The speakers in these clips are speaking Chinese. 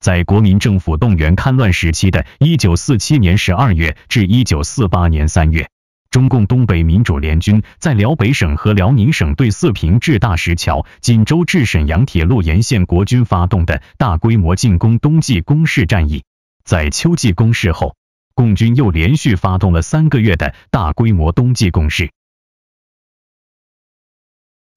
在国民政府动员戡乱时期的一九四七年十二月至一九四八年三月，中共东北民主联军在辽北省和辽宁省对四平至大石桥、锦州至沈阳铁路沿线国军发动的大规模进攻冬季攻势战役。在秋季攻势后，共军又连续发动了三个月的大规模冬季攻势。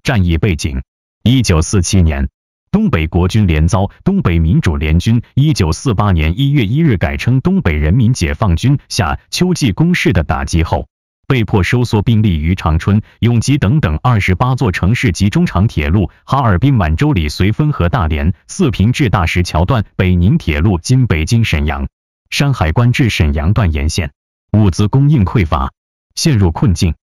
战役背景：一九四七年。东北国军连遭东北民主联军（一九四八年一月一日改称东北人民解放军）下秋季攻势的打击后，被迫收缩兵力于长春、永吉等等二十八座城市及中长铁路、哈尔滨、满洲里、绥芬河、大连、四平至大石桥段、北宁铁路经北京、沈阳、山海关至沈阳段沿线，物资供应匮乏，陷入困境。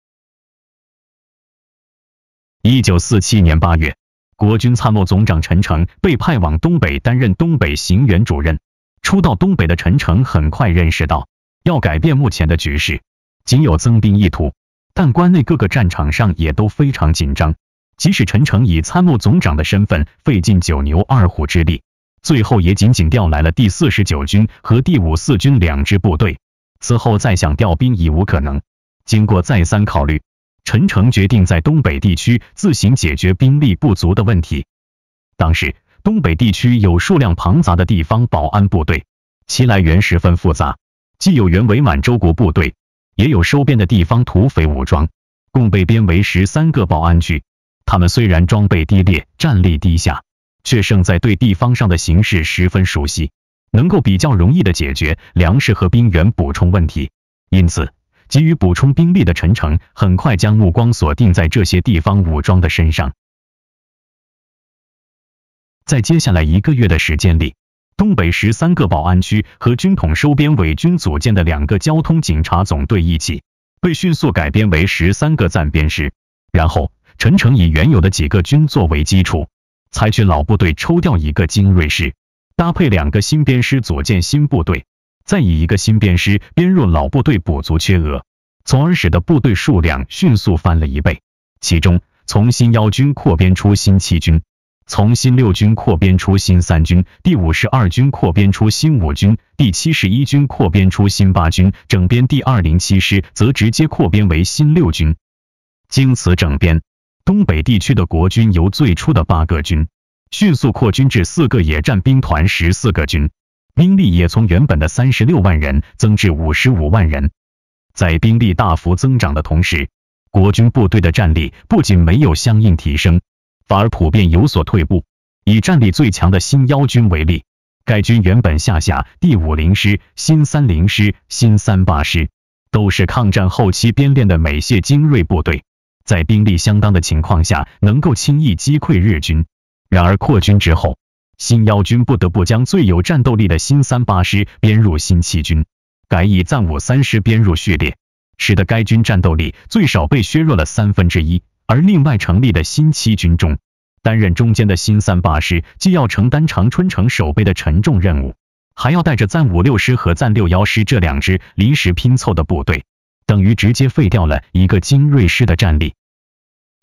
一九四七年八月。国军参谋总长陈诚被派往东北担任东北行辕主任。初到东北的陈诚很快认识到，要改变目前的局势，仅有增兵一途。但关内各个战场上也都非常紧张，即使陈诚以参谋总长的身份费尽九牛二虎之力，最后也仅仅调来了第四十九军和第五四军两支部队。此后再想调兵已无可能。经过再三考虑。陈诚决定在东北地区自行解决兵力不足的问题。当时，东北地区有数量庞杂的地方保安部队，其来源十分复杂，既有原伪满洲国部队，也有收编的地方土匪武装，共被编为十三个保安区。他们虽然装备低劣，战力低下，却胜在对地方上的形势十分熟悉，能够比较容易的解决粮食和兵源补充问题，因此。急于补充兵力的陈诚，很快将目光锁定在这些地方武装的身上。在接下来一个月的时间里，东北十三个保安区和军统收编伪军组建的两个交通警察总队一起，被迅速改编为十三个暂编师。然后，陈诚以原有的几个军作为基础，采取老部队抽调一个精锐师，搭配两个新编师组建新部队。再以一个新编师编入老部队补足缺额，从而使得部队数量迅速翻了一倍。其中，从新幺军扩编出新七军，从新六军扩编出新三军，第五十二军扩编出新五军，第七十一军扩编出新八军。整编第二零七师则直接扩编为新六军。经此整编，东北地区的国军由最初的八个军，迅速扩军至四个野战兵团、十四个军。兵力也从原本的三十六万人增至五十五万人。在兵力大幅增长的同时，国军部队的战力不仅没有相应提升，反而普遍有所退步。以战力最强的新幺军为例，该军原本下辖第五零师、新三零师、新三八师，都是抗战后期编练的美械精锐部队，在兵力相当的情况下，能够轻易击溃日军。然而扩军之后，新幺军不得不将最有战斗力的新三八师编入新七军，改以暂五三师编入序列，使得该军战斗力最少被削弱了三分之一。而另外成立的新七军中，担任中间的新三八师既要承担长春城守备的沉重任务，还要带着暂五六师和暂六幺师这两支临时拼凑的部队，等于直接废掉了一个精锐师的战力。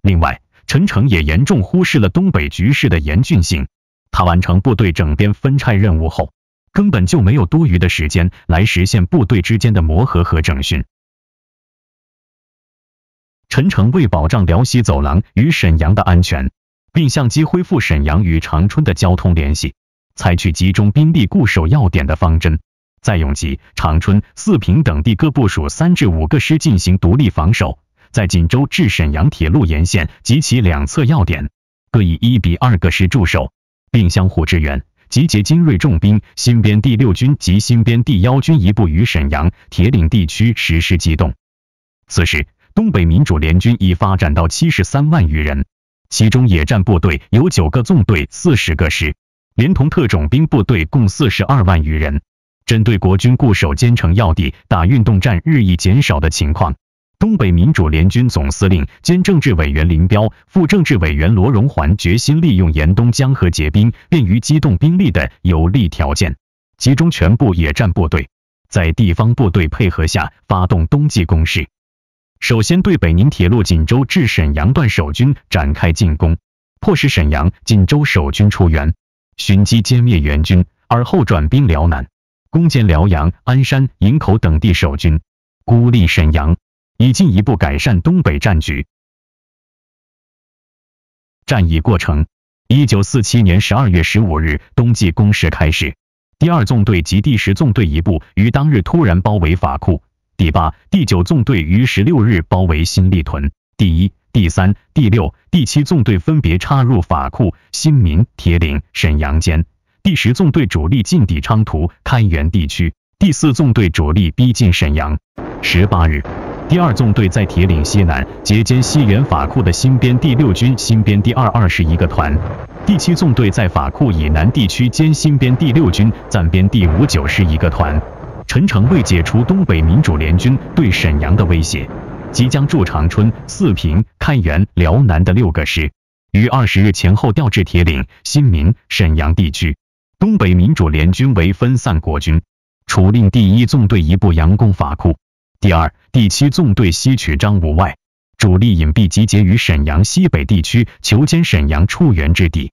另外，陈诚也严重忽视了东北局势的严峻性。他完成部队整编分拆任务后，根本就没有多余的时间来实现部队之间的磨合和整训。陈诚为保障辽西走廊与沈阳的安全，并相机恢复沈阳与长春的交通联系，采取集中兵力固守要点的方针，在永吉、长春、四平等地各部署三至五个师进行独立防守；在锦州至沈阳铁路沿线及其两侧要点，各以一比二个师驻守。并相互支援，集结精锐重兵，新编第六军及新编第幺军一部于沈阳、铁岭地区实施机动。此时，东北民主联军已发展到七十三万余人，其中野战部队有九个纵队、四十个师，连同特种兵部队共四十二万余人。针对国军固守坚城要地、打运动战日益减少的情况，东北民主联军总司令兼政治委员林彪、副政治委员罗荣桓决心利用严冬江河结冰、便于机动兵力的有利条件，集中全部野战部队，在地方部队配合下发动冬季攻势。首先对北宁铁路锦州至沈阳段守军展开进攻，迫使沈阳、锦州守军出援，寻机歼灭援军，而后转兵辽南，攻坚辽阳、鞍山、营口等地守军，孤立沈阳。以进一步改善东北战局。战役过程：一九四七年十二月十五日，冬季攻势开始。第二纵队及第十纵队一部于当日突然包围法库，第八、第九纵队于十六日包围新立屯。第一、第三、第六、第七纵队分别插入法库、新民、铁岭、沈阳间；第十纵队主力进抵昌图、开原地区，第四纵队主力逼近沈阳。十八日。第二纵队在铁岭西南接歼西原法库的新编第六军新编第二二十一个团，第七纵队在法库以南地区歼新编第六军暂编第五九师一个团。陈诚为解除东北民主联军对沈阳的威胁，即将驻长春、四平、开原、辽南的六个师，于二十日前后调至铁岭、新民、沈阳地区。东北民主联军为分散国军，除令第一纵队一部佯攻法库。第二、第七纵队西取张武外，主力隐蔽集结于沈阳西北地区，求歼沈阳出援之敌。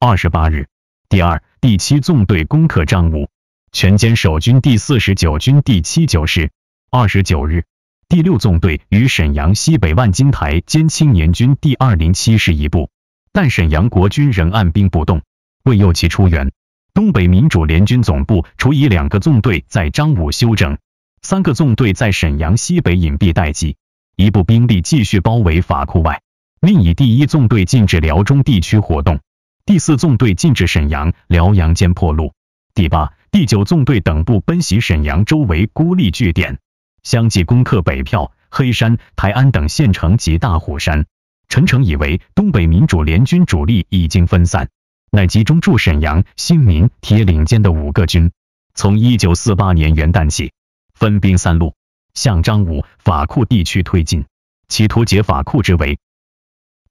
二十八日，第二、第七纵队攻克张武，全歼守军第四十九军第七九师。二十九日，第六纵队于沈阳西北万金台歼青年军第二零七师一部，但沈阳国军仍按兵不动，未诱其出援。东北民主联军总部除以两个纵队在彰武休整，三个纵队在沈阳西北隐蔽待机，一部兵力继续包围法库外，另以第一纵队进至辽中地区活动，第四纵队进至沈阳、辽阳间破路，第八、第九纵队等部奔袭沈阳周围孤立据点，相继攻克北票、黑山、台安等县城及大虎山。陈诚以为东北民主联军主力已经分散。乃集中驻沈阳、新民、铁岭间的五个军，从一九四八年元旦起，分兵三路向张武、法库地区推进，企图解法库之围。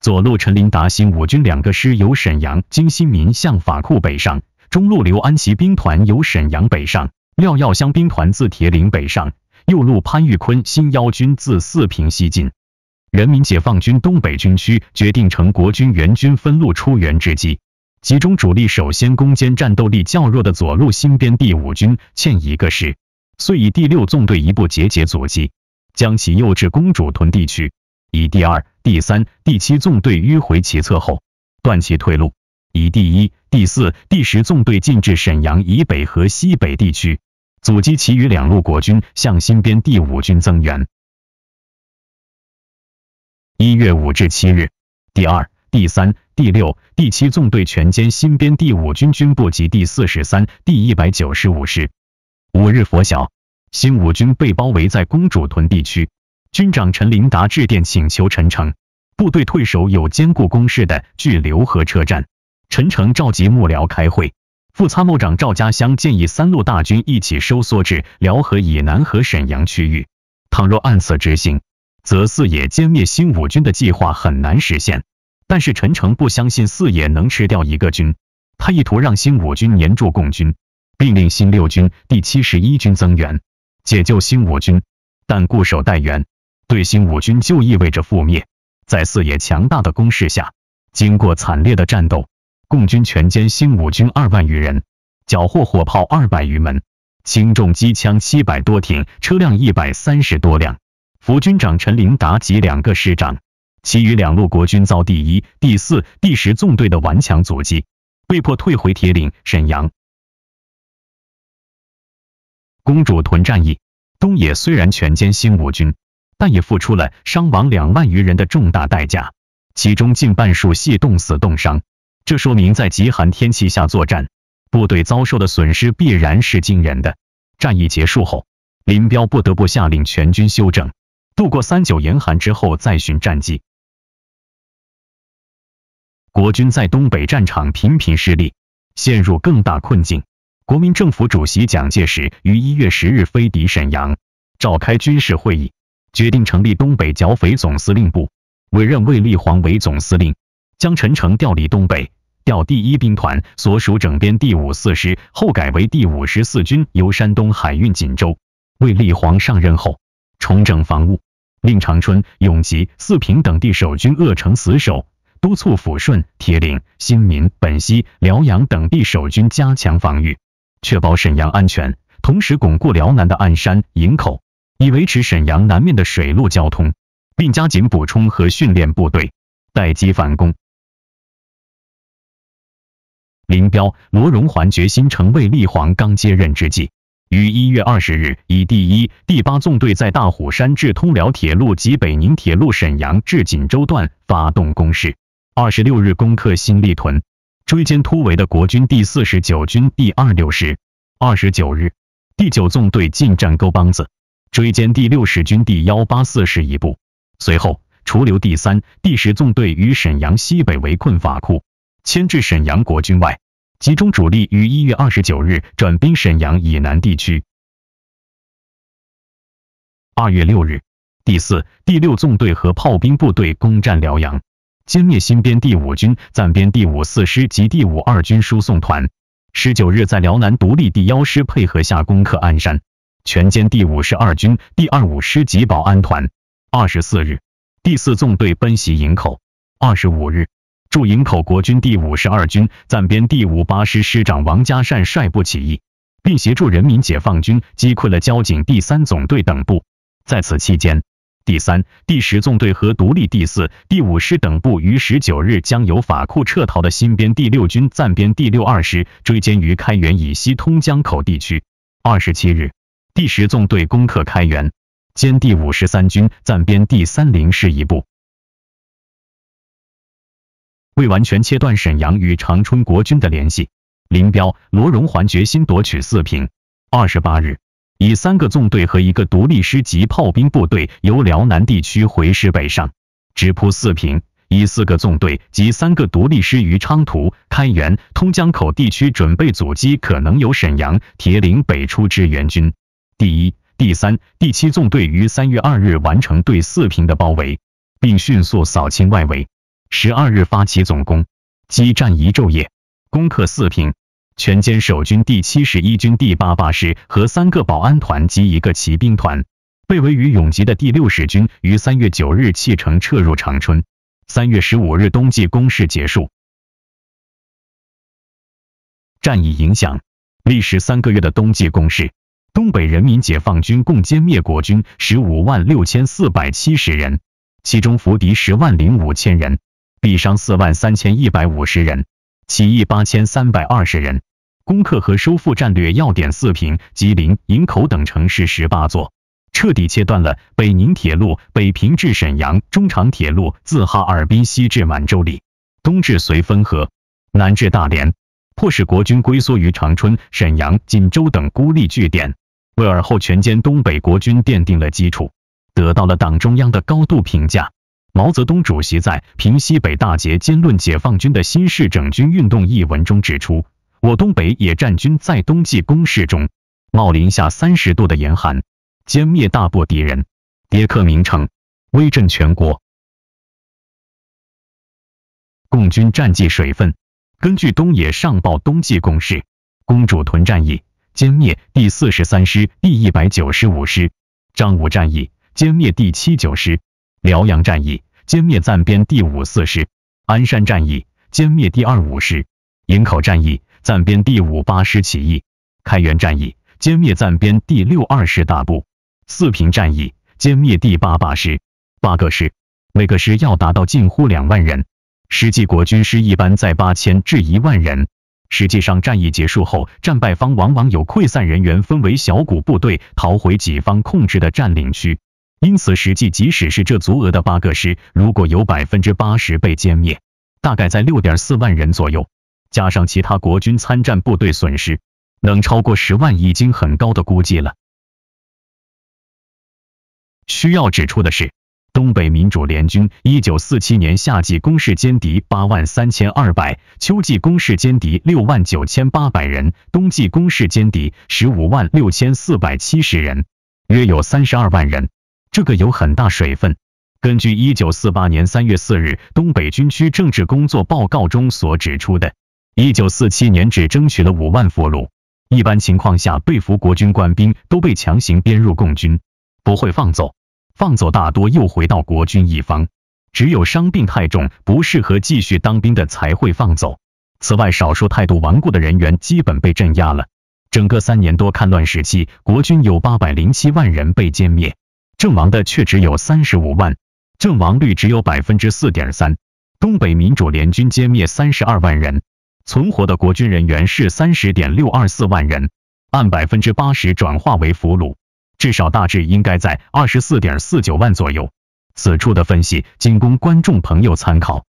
左路陈林达新五军两个师由沈阳经新民向法库北上；中路刘安琪兵团由沈阳北上；廖耀湘兵团自铁岭北上；右路潘玉坤新幺军自四平西进。人民解放军东北军区决定乘国军援军分路出援之际。集中主力首先攻坚战斗力较弱的左路新编第五军欠一个师，遂以第六纵队一部节节阻击，将其诱至公主屯地区；以第二、第三、第七纵队迂回其侧后，断其退路；以第一、第四、第十纵队进至沈阳以北和西北地区，阻击其余两路国军向新编第五军增援。一月五至七日，第二。第三、第六、第七纵队全歼新编第五军军部及第四十三、第一百九十五师。五日拂晓，新五军被包围在公主屯地区，军长陈林达致电请求陈诚，部队退守有坚固工事的距流河车站。陈诚召集幕僚开会，副参谋长赵家湘建议三路大军一起收缩至辽河以南和沈阳区域，倘若按此执行，则四野歼灭新五军的计划很难实现。但是陈诚不相信四野能吃掉一个军，他意图让新五军黏住共军，并令新六军、第七十一军增援解救新五军。但固守待援，对新五军就意味着覆灭。在四野强大的攻势下，经过惨烈的战斗，共军全歼新五军二万余人，缴获火炮二百余门、轻重机枪七百多挺、车辆一百三十多辆，副军长陈琳达及两个师长。其余两路国军遭第一、第四、第十纵队的顽强阻击，被迫退回铁岭、沈阳。公主屯战役，东野虽然全歼新五军，但也付出了伤亡两万余人的重大代价，其中近半数系冻死、冻伤。这说明在极寒天气下作战，部队遭受的损失必然是惊人的。战役结束后，林彪不得不下令全军休整，度过三九严寒之后再寻战机。国军在东北战场频频失利，陷入更大困境。国民政府主席蒋介石于一月十日飞抵沈阳，召开军事会议，决定成立东北剿匪总司令部，委任卫立煌为总司令，将陈诚调离东北，调第一兵团所属整编第五十四师后改为第五十四军，由山东海运锦州。卫立煌上任后，重整防务，令长春、永吉、四平等地守军扼城死守。督促抚顺、铁岭、新民、本溪、辽阳等地守军加强防御，确保沈阳安全，同时巩固辽南的鞍山、营口，以维持沈阳南面的水陆交通，并加紧补充和训练部队，待机反攻。林彪、罗荣桓决心成为立煌刚接任之际，于一月二十日以第一、第八纵队在大虎山至通辽铁路及北宁铁路沈阳至锦州段发动攻势。二十六日攻克新立屯，追歼突围的国军第四十九军第二六师。二十九日，第九纵队进占沟帮子，追歼第六十军第幺八四师一部。随后，除留第三、第十纵队于沈阳西北围困法库，牵制沈阳国军外，集中主力于一月二十九日转兵沈阳以南地区。二月六日，第四、第六纵队和炮兵部队攻占辽阳。歼灭新编第五军、暂编第五四师及第五二军输送团。十九日在辽南独立第幺师配合下攻克鞍山，全歼第五十二军第二五师及保安团。二十四日，第四纵队奔袭营口。二十五日，驻营口国军第五十二军暂编第五八师师长王家善率部起义，并协助人民解放军击溃了交警第三总队等部。在此期间，第三、第十纵队和独立第四、第五师等部于十九日将由法库撤逃的新编第六军暂编第六二师追歼于开原以西通江口地区。二十七日，第十纵队攻克开原，歼第五十三军暂编第三零师一部。为完全切断沈阳与长春国军的联系，林彪、罗荣桓决心夺取四平。二十八日，以三个纵队和一个独立师及炮兵部队由辽南地区回师北上，直扑四平。以四个纵队及三个独立师于昌图、开原、通江口地区准备阻击可能由沈阳、铁岭北出支援军。第一、第三、第七纵队于三月二日完成对四平的包围，并迅速扫清外围。十二日发起总攻，激战一昼夜，攻克四平。全歼守军第七十一军第八八师和三个保安团及一个骑兵团，被围于永吉的第六十军于三月九日弃城撤入长春。三月十五日，冬季攻势结束。战役影响：历时三个月的冬季攻势，东北人民解放军共歼灭国军十五万六千四百七十人，其中俘敌十万零五千人，毙伤四万三千一百五十人。起义八千三百二十人，攻克和收复战略要点四平、吉林、营口等城市十八座，彻底切断了北宁铁路、北平至沈阳、中长铁路自哈尔滨西至满洲里，东至绥芬河，南至大连，迫使国军龟缩于长春、沈阳、锦州等孤立据点，为尔后全歼东北国军奠定了基础，得到了党中央的高度评价。毛泽东主席在《平西北大捷兼论解放军的新式整军运动》一文中指出，我东北野战军在冬季攻势中，冒零下三十度的严寒，歼灭大部敌人，别克名城，威震全国。共军战绩水分，根据东野上报冬季攻势，公主屯战役歼灭第四十三师、第一百九十五师，彰武战役歼灭第七九师。辽阳战役歼灭暂编第五四师，鞍山战役歼灭第二五师，营口战役暂编第五八师起义，开原战役歼灭暂编第六二师大部，四平战役歼灭第八八师。八个师，每个师要达到近乎两万人，实际国军师一般在八千至一万人。实际上，战役结束后，战败方往往有溃散人员，分为小股部队逃回己方控制的占领区。因此，实际即使是这足额的八个师，如果有百分之八十被歼灭，大概在六点四万人左右，加上其他国军参战部队损失，能超过十万已经很高的估计了。需要指出的是，东北民主联军一九四七年夏季攻势歼敌八万三千二百，秋季攻势歼敌六万九千八百人，冬季攻势歼敌十五万六千四百七十人，约有三十二万人。这个有很大水分。根据一九四八年三月四日东北军区政治工作报告中所指出的，一九四七年只争取了五万俘虏。一般情况下，被俘国军官兵都被强行编入共军，不会放走。放走大多又回到国军一方，只有伤病太重不适合继续当兵的才会放走。此外，少数态度顽固的人员基本被镇压了。整个三年多抗乱时期，国军有八百零七万人被歼灭。阵亡的却只有三十五万，阵亡率只有百分之四点三。东北民主联军歼灭三十二万人，存活的国军人员是三十点六二四万人，按百分之八十转化为俘虏，至少大致应该在二十四点四九万左右。此处的分析仅供观众朋友参考。